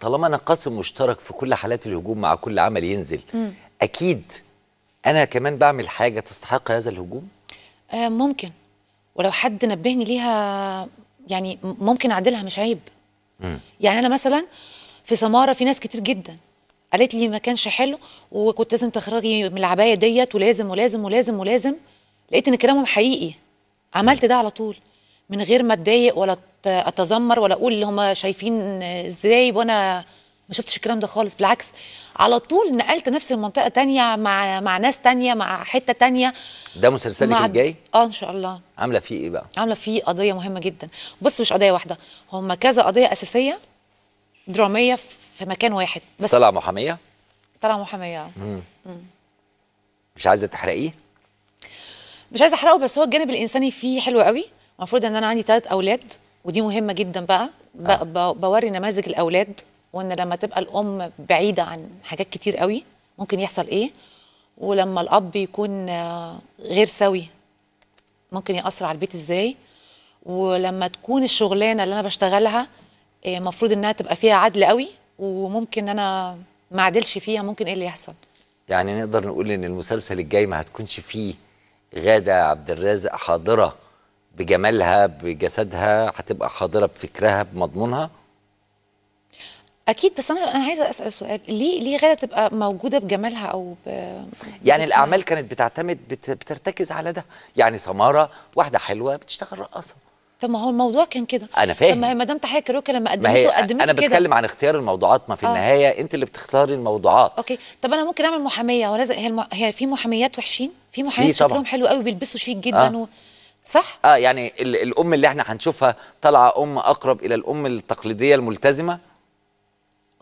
طالما انا قاسم مشترك في كل حالات الهجوم مع كل عمل ينزل م. اكيد انا كمان بعمل حاجه تستحق هذا الهجوم آه ممكن ولو حد نبهني ليها يعني ممكن اعدلها مش عيب م. يعني انا مثلا في سماره في ناس كتير جدا قالت لي ما كانش حلو وكنت لازم تخرجي من العبايه ديت ولازم ولازم ولازم ولازم لقيت ان كلامهم حقيقي عملت ده على طول من غير ما اتضايق ولا اتذمر ولا اقول اللي هم شايفين ازاي وانا ما شفتش الكلام ده خالص بالعكس على طول نقلت نفسي لمنطقه تانية مع مع ناس تانية مع حته تانية ده مسلسلك مع... الجاي اه ان شاء الله عامله فيه ايه بقى عامله فيه قضيه مهمه جدا بص مش قضيه واحده هم كذا قضيه اساسيه دراميه في مكان واحد بس طلع محاميه طلع محاميه آه. مم. مم. مش عايزه تحرقيه مش عايزه احرقه بس هو الجانب الانساني فيه حلو قوي المفروض ان انا عندي ثلاث اولاد ودي مهمه جدا بقى, بقى آه. بوري نماذج الاولاد وان لما تبقى الام بعيده عن حاجات كتير قوي ممكن يحصل ايه ولما الاب يكون غير سوي ممكن ياثر على البيت ازاي ولما تكون الشغلانه اللي انا بشتغلها المفروض آه، انها تبقى فيها عدل قوي وممكن انا ما عدلش فيها ممكن ايه اللي يحصل يعني نقدر نقول ان المسلسل الجاي ما هتكونش فيه غاده عبد الرازق حاضره بجمالها بجسدها هتبقى حاضره بفكرها بمضمونها اكيد بس انا انا عايزه اسال سؤال ليه ليه غاده تبقى موجوده بجمالها او ب... يعني الاعمال كانت بتعتمد بت... بترتكز على ده يعني سماره واحده حلوه بتشتغل رقاصه طب ما هو الموضوع كان كده انا فاهم طب ما دام مدام تحيه كاروكي لما قدمته قدمته انا بتكلم عن اختيار الموضوعات ما في آه. النهايه انت اللي بتختاري الموضوعات اوكي طب انا ممكن اعمل محاميه ولازم هي الم... هي في محاميات وحشين في محاميات شكلهم حلو قوي بيلبسوا شيك آه. جدا آه. و... صح اه يعني الام اللي احنا هنشوفها طالعه ام اقرب الى الام التقليديه الملتزمه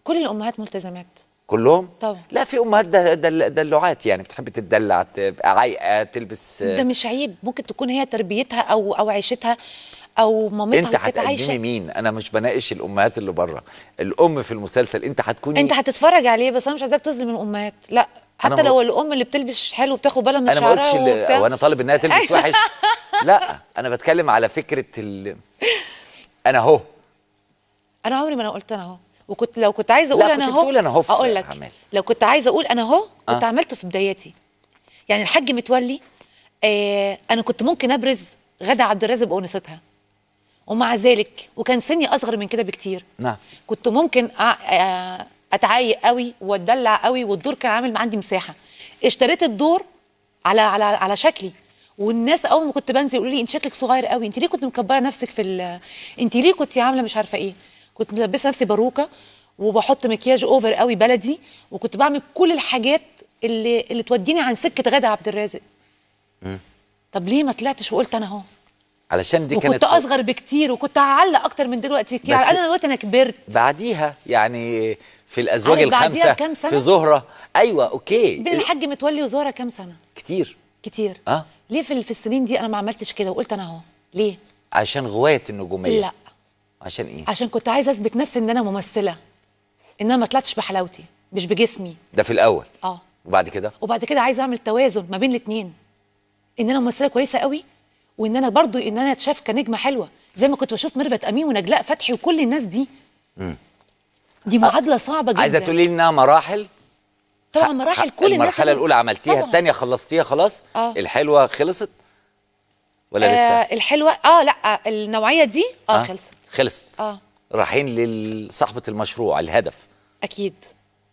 كل الامهات ملتزمات كلهم طبعا لا في امهات ده دلوعات يعني بتحب تدلع تبقى عايقه تلبس ده مش عيب ممكن تكون هي تربيتها او او عيشتها او مامتها انت هتقدمي مين انا مش بناقش الامهات اللي بره الام في المسلسل انت هتكوني انت هتتفرج عليه بس انا مش عايزاك تظلم الامهات لا حتى لو الام اللي بتلبس حلو وبتاخد بالها من شعرها انا ما قلتش وانا طالب انها تلبس وحش لا انا بتكلم على فكره ال... انا اهو انا عمري ما انا قلت انا اهو وكنت لو كنت عايزه اقول انا اهو انا اهو اقول لك عمال. لو كنت عايزه اقول انا اهو كنت آه. عملته في بدايتي يعني الحاج متولي آه انا كنت ممكن ابرز غدا عبد الرازق بانوثتها ومع ذلك وكان سني اصغر من كده بكتير نعم كنت ممكن آه، اتعايق قوي واتدلع قوي والدور كان عامل عندي مساحه اشتريت الدور على على على شكلي والناس اول ما كنت بنزل يقولوا لي انت شكلك صغير قوي انت ليه كنت مكبره نفسك في ال... انت ليه كنت عامله مش عارفه ايه كنت ملبسه نفسي باروكه وبحط مكياج اوفر قوي بلدي وكنت بعمل كل الحاجات اللي اللي توديني عن سكه غاده عبد الرازق م. طب ليه ما طلعتش وقلت انا اهو علشان دي وكنت كانت وكنت اصغر بكتير وكنت هعلق اكتر من دلوقتي بكتير على الاقل انا دلوقتي انا كبرت بعديها يعني في الازواج أيوة، الخمسه كام سنة؟ في زهره ايوه اوكي بين الحاج متولي وزهره كام سنه كتير كتير اه ليه في في السنين دي انا ما عملتش كده وقلت انا اهو ليه عشان غوايه النجوميه لا عشان ايه عشان كنت عايزه اثبت نفسي ان انا ممثله ان انا ما طلعتش بحلاوتي مش بجسمي ده في الاول اه وبعد كده وبعد كده عايزه اعمل توازن ما بين الاثنين ان انا ممثله كويسه قوي وان انا برضو ان انا اتشاف كنجمه حلوه زي ما كنت بشوف ميرفت امين ونجلاء فتحي وكل الناس دي مم. دي معادله صعبه جدا عايزه تقولي انها مراحل طبعا مراحل كل الناس المرحله الاولى عملتيها الثانيه خلصتيها خلاص آه. الحلوه خلصت ولا آه لسه الحلوه اه لا آه، النوعيه دي اه, آه. خلصت خلصت اه رايحين لصاحبه المشروع الهدف اكيد